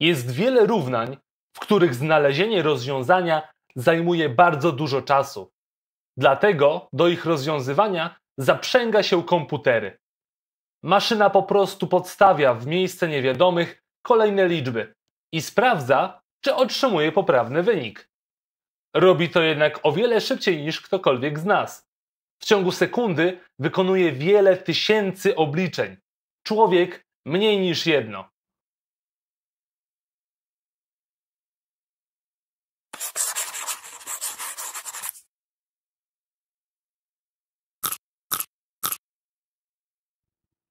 Jest wiele równań, w których znalezienie rozwiązania zajmuje bardzo dużo czasu. Dlatego do ich rozwiązywania zaprzęga się komputery. Maszyna po prostu podstawia w miejsce niewiadomych kolejne liczby i sprawdza, czy otrzymuje poprawny wynik. Robi to jednak o wiele szybciej niż ktokolwiek z nas. W ciągu sekundy wykonuje wiele tysięcy obliczeń. Człowiek mniej niż jedno.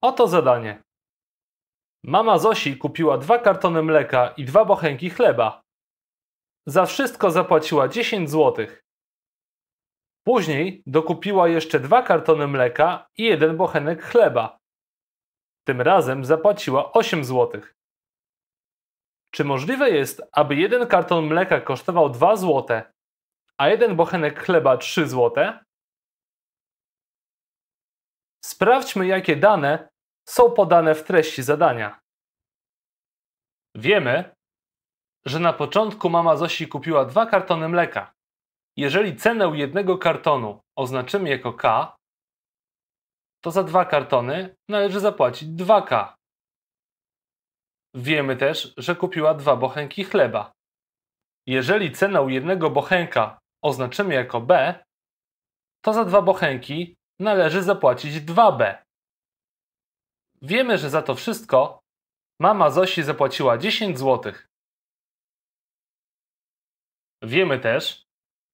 Oto zadanie. Mama Zosi kupiła dwa kartony mleka i dwa bochenki chleba. Za wszystko zapłaciła 10 złotych. Później dokupiła jeszcze dwa kartony mleka i jeden bochenek chleba. Tym razem zapłaciła 8 zł. Czy możliwe jest, aby jeden karton mleka kosztował 2 zł, a jeden bochenek chleba 3 zł? Sprawdźmy, jakie dane są podane w treści zadania. Wiemy, że na początku mama Zosi kupiła dwa kartony mleka. Jeżeli cenę jednego kartonu oznaczymy jako K, to za dwa kartony należy zapłacić 2K. Wiemy też, że kupiła dwa bochenki chleba. Jeżeli cenę jednego bochenka oznaczymy jako B, to za dwa bochenki należy zapłacić 2B. Wiemy, że za to wszystko mama Zosi zapłaciła 10 zł. Wiemy też,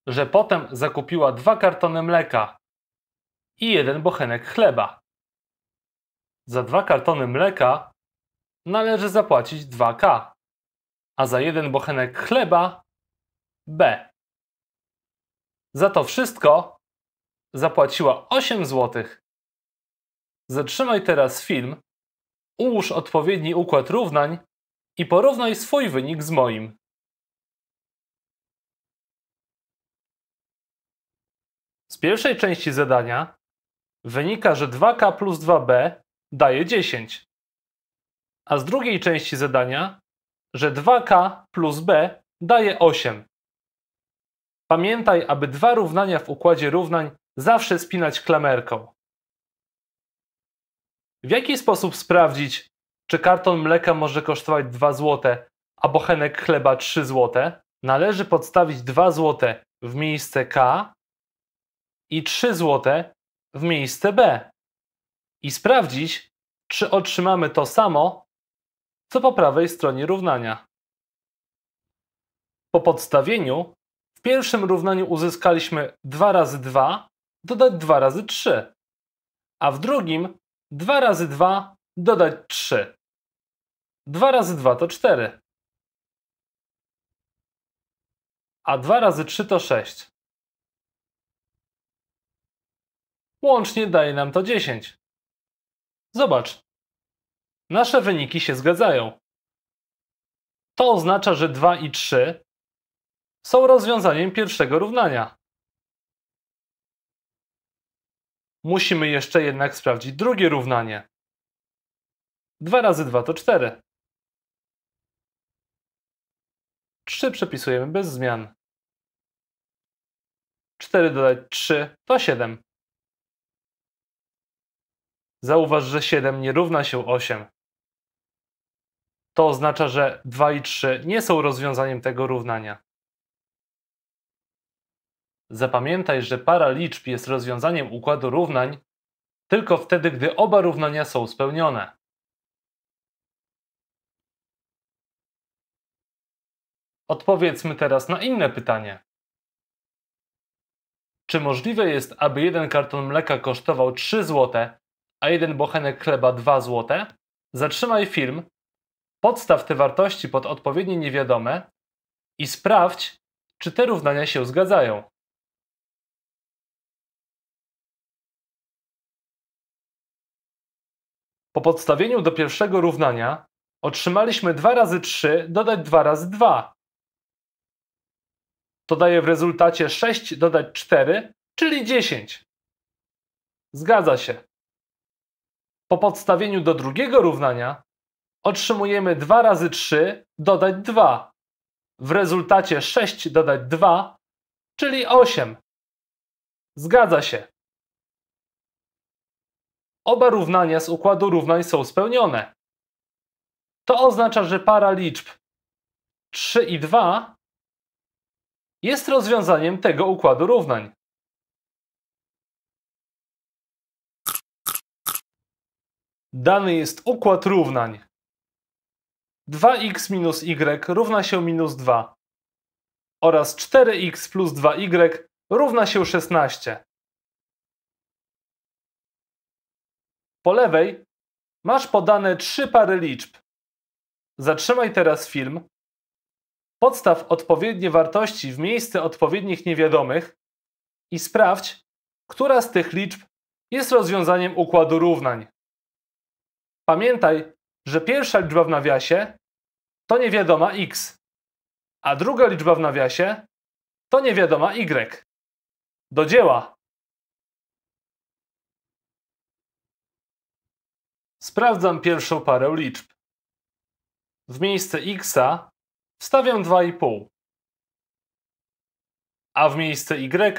że potem zakupiła dwa kartony mleka i jeden bochenek chleba. Za dwa kartony mleka należy zapłacić 2K, a za jeden bochenek chleba B. Za to wszystko zapłaciła 8 zł. Zatrzymaj teraz film, ułóż odpowiedni układ równań i porównaj swój wynik z moim. Z pierwszej części zadania wynika, że 2k plus 2b daje 10, a z drugiej części zadania, że 2k plus b daje 8. Pamiętaj, aby dwa równania w układzie równań zawsze spinać klamerką. W jaki sposób sprawdzić, czy karton mleka może kosztować 2 zł, a bochenek chleba 3 zł? Należy podstawić 2 zł w miejsce K i 3 zł w miejsce B i sprawdzić, czy otrzymamy to samo, co po prawej stronie równania. Po podstawieniu w pierwszym równaniu uzyskaliśmy 2 razy 2 dodać 2 razy 3, a w drugim 2 razy 2 dodać 3. 2 razy 2 to 4, a 2 razy 3 to 6. Łącznie daje nam to 10. Zobacz. Nasze wyniki się zgadzają. To oznacza, że 2 i 3 są rozwiązaniem pierwszego równania. musimy jeszcze jednak sprawdzić drugie równanie. 2 razy 2 to 4. 3 przepisujemy bez zmian. 4 dodać 3 to 7. Zauważ, że 7 nie równa się 8. To oznacza, że 2 i 3 nie są rozwiązaniem tego równania. Zapamiętaj, że para liczb jest rozwiązaniem układu równań tylko wtedy, gdy oba równania są spełnione. Odpowiedzmy teraz na inne pytanie. Czy możliwe jest, aby jeden karton mleka kosztował 3 zł, a jeden bochenek chleba 2 zł? Zatrzymaj film, podstaw te wartości pod odpowiednie niewiadome i sprawdź, czy te równania się zgadzają. Po podstawieniu do pierwszego równania otrzymaliśmy 2 razy 3 dodać 2 razy 2. To daje w rezultacie 6 dodać 4, czyli 10. Zgadza się. Po podstawieniu do drugiego równania otrzymujemy 2 razy 3 dodać 2. W rezultacie 6 dodać 2, czyli 8. Zgadza się. Oba równania z układu równań są spełnione. To oznacza, że para liczb 3 i 2 jest rozwiązaniem tego układu równań. Dany jest układ równań. 2x minus y równa się minus 2 oraz 4x plus 2y równa się 16. Po lewej masz podane trzy pary liczb. Zatrzymaj teraz film. Podstaw odpowiednie wartości w miejsce odpowiednich niewiadomych i sprawdź, która z tych liczb jest rozwiązaniem układu równań. Pamiętaj, że pierwsza liczba w nawiasie to niewiadoma x, a druga liczba w nawiasie to niewiadoma y. Do dzieła! Sprawdzam pierwszą parę liczb. W miejsce x wstawiam 2,5, a w miejsce y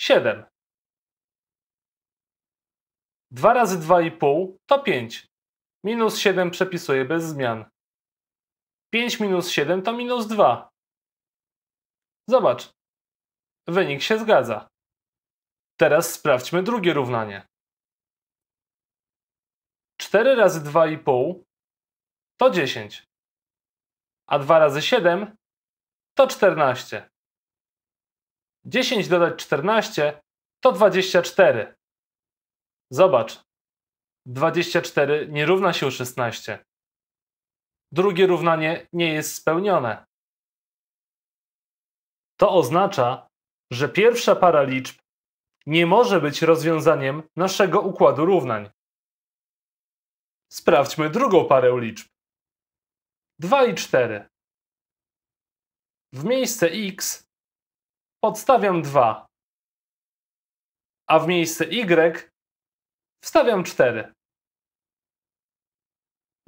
7. 2 razy 2,5 to 5. Minus 7 przepisuję bez zmian. 5 minus 7 to minus 2. Zobacz. Wynik się zgadza. Teraz sprawdźmy drugie równanie. 4 razy 2,5 to 10, a 2 razy 7 to 14. 10 dodać 14 to 24. Zobacz, 24 nie równa się 16. Drugie równanie nie jest spełnione. To oznacza, że pierwsza para liczb nie może być rozwiązaniem naszego układu równań. Sprawdźmy drugą parę liczb. 2 i 4. W miejsce x podstawiam 2, a w miejsce y wstawiam 4.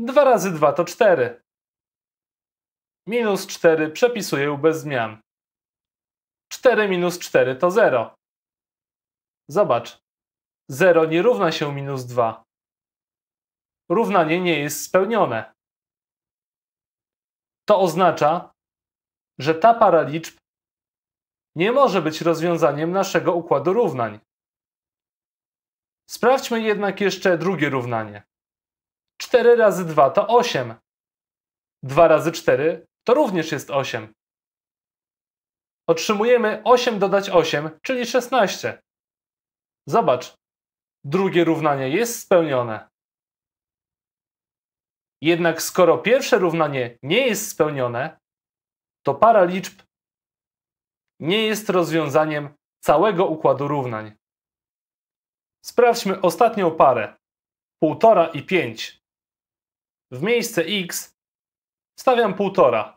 2 razy 2 to 4. Minus 4 przepisuję bez zmian. 4 minus 4 to 0. Zobacz. 0 nie równa się minus 2 równanie nie jest spełnione. To oznacza, że ta para liczb nie może być rozwiązaniem naszego układu równań. Sprawdźmy jednak jeszcze drugie równanie. 4 razy 2 to 8. 2 razy 4 to również jest 8. Otrzymujemy 8 dodać 8, czyli 16. Zobacz, drugie równanie jest spełnione. Jednak skoro pierwsze równanie nie jest spełnione, to para liczb nie jest rozwiązaniem całego układu równań. Sprawdźmy ostatnią parę 1,5 i 5. W miejsce x stawiam 1,5,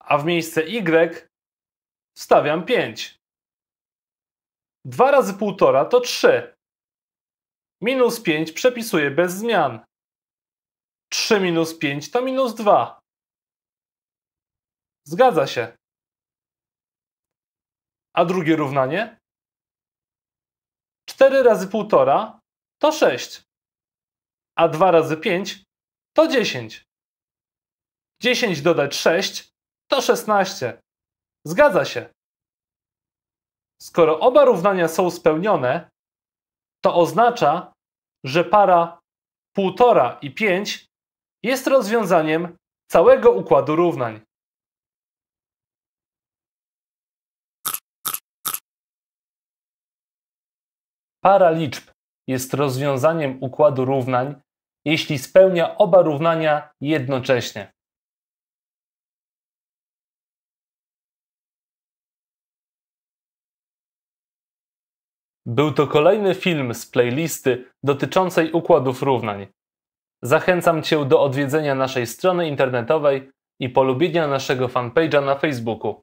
a w miejsce y stawiam 5. 2 razy 1,5 to 3. Minus 5 przepisuję bez zmian. 3 minus 5 to minus 2. Zgadza się. A drugie równanie? 4 razy 1,5 to 6, a 2 razy 5 to 10. 10 dodać 6 to 16. Zgadza się. Skoro oba równania są spełnione, to oznacza, że para 1,5 i 5 jest rozwiązaniem całego układu równań. Para liczb jest rozwiązaniem układu równań, jeśli spełnia oba równania jednocześnie. Był to kolejny film z playlisty dotyczącej układów równań. Zachęcam Cię do odwiedzenia naszej strony internetowej i polubienia naszego fanpage'a na Facebooku.